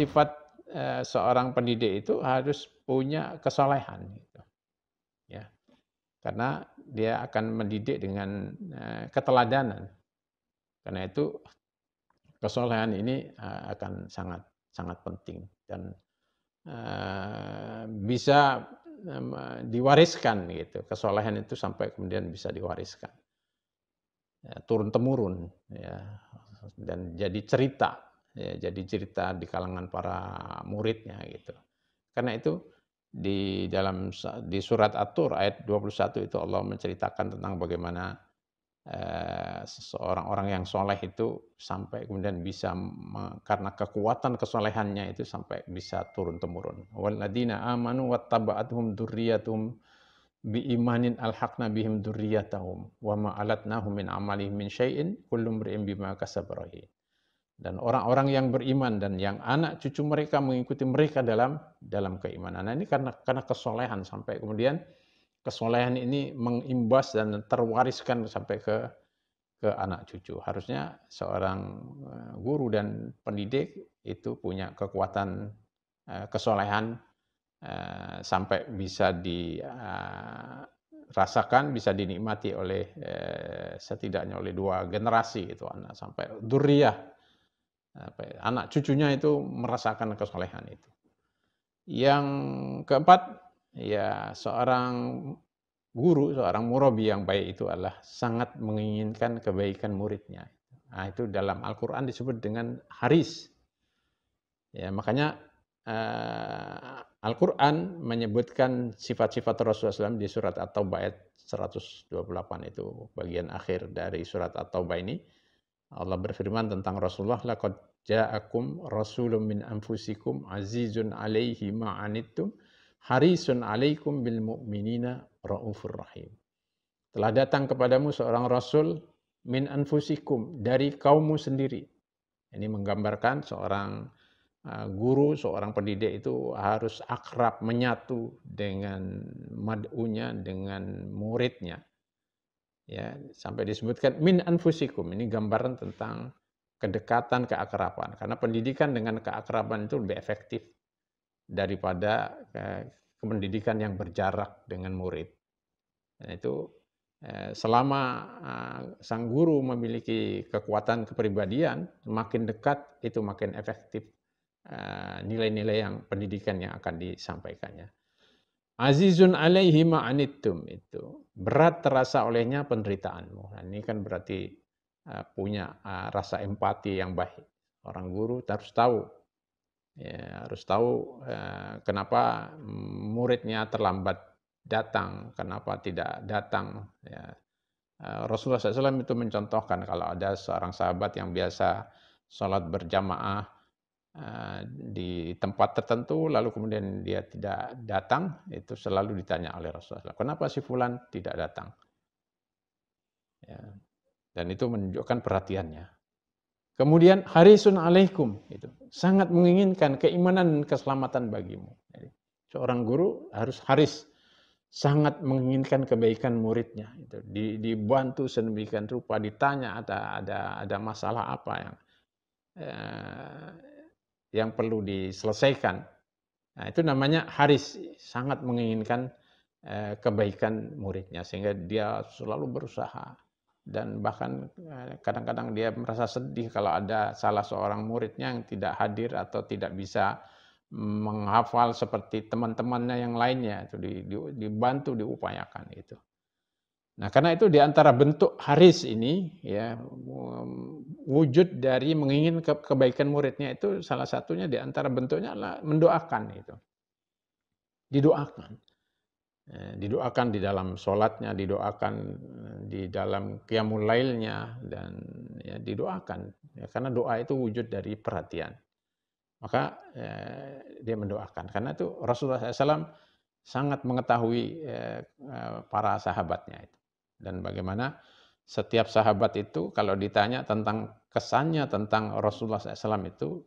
sifat eh, seorang pendidik itu harus punya kesolehan. Gitu. Ya. Karena dia akan mendidik dengan eh, keteladanan. Karena itu kesolehan ini eh, akan sangat sangat penting dan eh, bisa eh, diwariskan gitu. Kesolehan itu sampai kemudian bisa diwariskan. Ya, turun temurun ya dan jadi cerita ya, jadi cerita di kalangan para muridnya gitu. Karena itu di dalam di surat Atur ayat 21 itu Allah menceritakan tentang bagaimana eh, seseorang orang yang soleh itu sampai kemudian bisa karena kekuatan kesolehannya itu sampai bisa turun temurun. Waladina amanu wattaba'athum bi biimanin alhaqna bihim dzurriyyatahum wa ma alatnahum min amalihim min syai'in kullu imrin bima kasab rahin dan orang-orang yang beriman dan yang anak cucu mereka mengikuti mereka dalam dalam keimanan. Nah, ini karena karena kesolehan sampai kemudian kesolehan ini mengimbas dan terwariskan sampai ke ke anak cucu. Harusnya seorang eh, guru dan pendidik itu punya kekuatan eh, kesolehan eh, sampai bisa dirasakan, bisa dinikmati oleh setidaknya oleh dua generasi itu anak sampai duriah apa ya, anak cucunya itu merasakan kesolehan itu. Yang keempat, ya seorang guru, seorang murabi yang baik itu adalah sangat menginginkan kebaikan muridnya. Nah, itu dalam Al-Quran disebut dengan haris. Ya, makanya eh, Al-Quran menyebutkan sifat-sifat Rasulullah SAW di surat At-Taubah ayat 128 itu bagian akhir dari surat At-Taubah ini Allah berfirman tentang Rasulullah laqad ja'akum rasulun min anfusikum azizun alaihi ma'anittum harisun alaikum bil mu'minina raufur rahim. Telah datang kepadamu seorang rasul min anfusikum dari kaummu sendiri. Ini menggambarkan seorang uh, guru, seorang pendidik itu harus akrab menyatu dengan mad'unya, dengan muridnya ya sampai disebutkan min anfusikum ini gambaran tentang kedekatan keakraban karena pendidikan dengan keakraban itu lebih efektif daripada eh, pendidikan yang berjarak dengan murid dan nah, itu eh, selama eh, sang guru memiliki kekuatan kepribadian makin dekat itu makin efektif nilai-nilai yang pendidikan yang akan disampaikannya Azizun alaihi ma'anittum itu. Berat terasa olehnya penderitaanmu. Nah, ini kan berarti uh, punya uh, rasa empati yang baik. Orang guru harus tahu. Ya, harus tahu uh, kenapa muridnya terlambat datang, kenapa tidak datang. Ya. Uh, Rasulullah SAW itu mencontohkan kalau ada seorang sahabat yang biasa sholat berjamaah, di tempat tertentu lalu kemudian dia tidak datang itu selalu ditanya oleh Rasulullah kenapa si fulan tidak datang ya. dan itu menunjukkan perhatiannya kemudian harisun alaikum itu sangat menginginkan keimanan dan keselamatan bagimu Jadi, seorang guru harus haris sangat menginginkan kebaikan muridnya itu dibantu sedemikian rupa ditanya ada ada ada masalah apa yang yang perlu diselesaikan. Nah, itu namanya Haris sangat menginginkan eh, kebaikan muridnya sehingga dia selalu berusaha dan bahkan eh, kadang-kadang eh, dia merasa sedih kalau ada salah seorang muridnya yang tidak hadir atau tidak bisa menghafal seperti teman-temannya yang lainnya itu dibantu diupayakan itu. Nah, karena itu di antara bentuk haris ini ya wujud dari menginginkan kebaikan muridnya itu salah satunya di antara bentuknya adalah mendoakan itu. Didoakan. Eh, didoakan di dalam sholatnya, didoakan eh, di dalam qiyamul lailnya dan ya didoakan. Ya, karena doa itu wujud dari perhatian. Maka ya, dia mendoakan. Karena itu Rasulullah SAW sangat mengetahui ya, para sahabatnya itu. Dan bagaimana setiap sahabat itu kalau ditanya tentang kesannya tentang Rasulullah SAW itu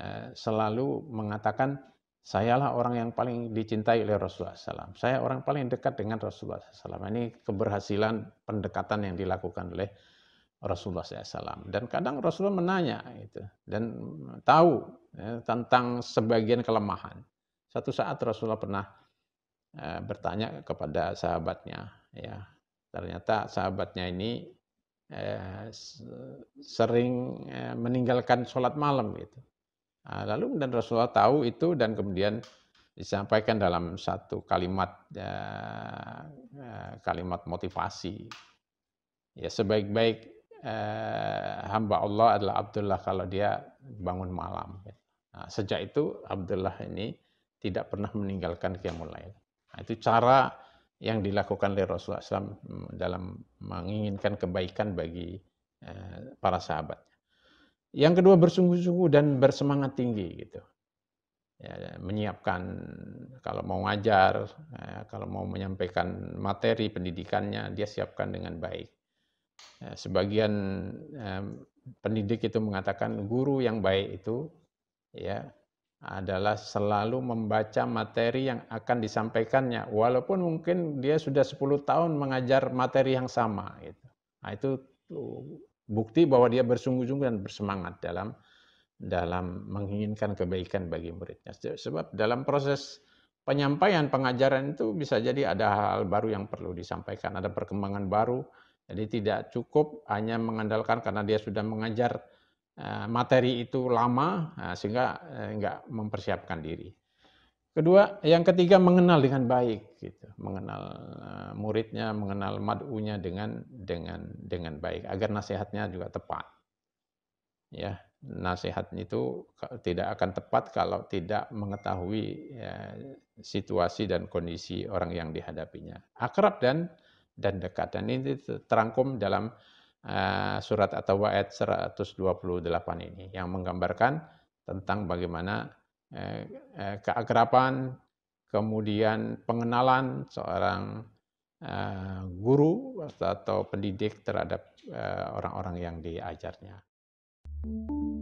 eh, selalu mengatakan sayalah orang yang paling dicintai oleh Rasulullah SAW. Saya orang paling dekat dengan Rasulullah SAW. Ini keberhasilan pendekatan yang dilakukan oleh Rasulullah SAW. Dan kadang Rasulullah menanya itu dan tahu ya, tentang sebagian kelemahan. Satu saat Rasulullah pernah eh, bertanya kepada sahabatnya, ya Ternyata sahabatnya ini eh, sering eh, meninggalkan sholat malam gitu. Nah, lalu dan Rasulullah tahu itu dan kemudian disampaikan dalam satu kalimat eh, eh, kalimat motivasi. Ya sebaik-baik eh, hamba Allah adalah Abdullah kalau dia bangun malam. Gitu. Nah, sejak itu Abdullah ini tidak pernah meninggalkan kiamulail. Nah, itu cara yang dilakukan oleh Rasulullah SAW mm, dalam menginginkan kebaikan bagi eh, para sahabat. Yang kedua bersungguh-sungguh dan bersemangat tinggi gitu. Ya, menyiapkan kalau mau ngajar, eh, kalau mau menyampaikan materi pendidikannya, dia siapkan dengan baik. Eh, sebagian pendidik itu mengatakan guru yang baik itu ya adalah selalu membaca materi yang akan disampaikannya walaupun mungkin dia sudah 10 tahun mengajar materi yang sama gitu. Nah, itu bukti bahwa dia bersungguh-sungguh dan bersemangat dalam dalam menginginkan kebaikan bagi muridnya. Sebab dalam proses penyampaian pengajaran itu bisa jadi ada hal, -hal baru yang perlu disampaikan, ada perkembangan baru. Jadi tidak cukup hanya mengandalkan karena dia sudah mengajar Eh, materi itu lama eh, sehingga eh, nggak mempersiapkan diri. Kedua, yang ketiga mengenal dengan baik, gitu. mengenal muridnya, mengenal madunya dengan dengan dengan baik, agar nasihatnya juga tepat. Ya, nasihat itu tidak akan tepat kalau tidak mengetahui ya, situasi dan kondisi orang yang dihadapinya. Akrab dan dan dekat dan ini terangkum dalam Eh, surat atau ayat 128 ini yang menggambarkan tentang bagaimana eh, eh, keakraban, kemudian pengenalan seorang guru atau pendidik terhadap orang-orang yang diajarnya. Thank you